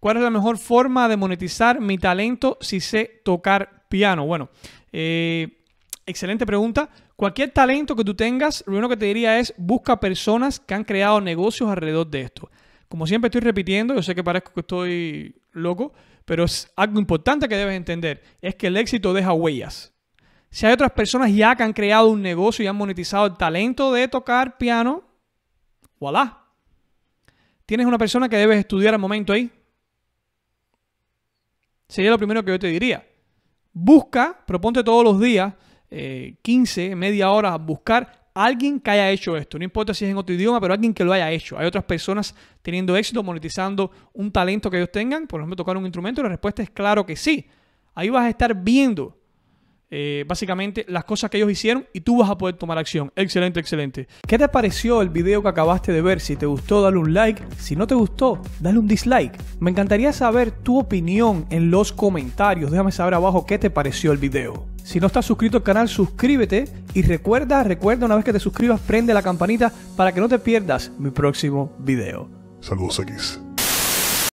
¿Cuál es la mejor forma de monetizar mi talento si sé tocar piano? Bueno, eh, excelente pregunta. Cualquier talento que tú tengas, lo único que te diría es busca personas que han creado negocios alrededor de esto. Como siempre estoy repitiendo, yo sé que parezco que estoy loco, pero es algo importante que debes entender, es que el éxito deja huellas. Si hay otras personas ya que han creado un negocio y han monetizado el talento de tocar piano, voilà. Tienes una persona que debes estudiar al momento ahí, Sería lo primero que yo te diría. Busca, proponte todos los días, 15, eh, media hora, buscar a alguien que haya hecho esto. No importa si es en otro idioma, pero alguien que lo haya hecho. Hay otras personas teniendo éxito, monetizando un talento que ellos tengan. Por ejemplo, tocar un instrumento. La respuesta es claro que sí. Ahí vas a estar viendo eh, básicamente las cosas que ellos hicieron y tú vas a poder tomar acción. Excelente, excelente. ¿Qué te pareció el video que acabaste de ver? Si te gustó, dale un like. Si no te gustó, dale un dislike. Me encantaría saber tu opinión en los comentarios. Déjame saber abajo qué te pareció el video. Si no estás suscrito al canal, suscríbete y recuerda, recuerda una vez que te suscribas, prende la campanita para que no te pierdas mi próximo video. Saludos X.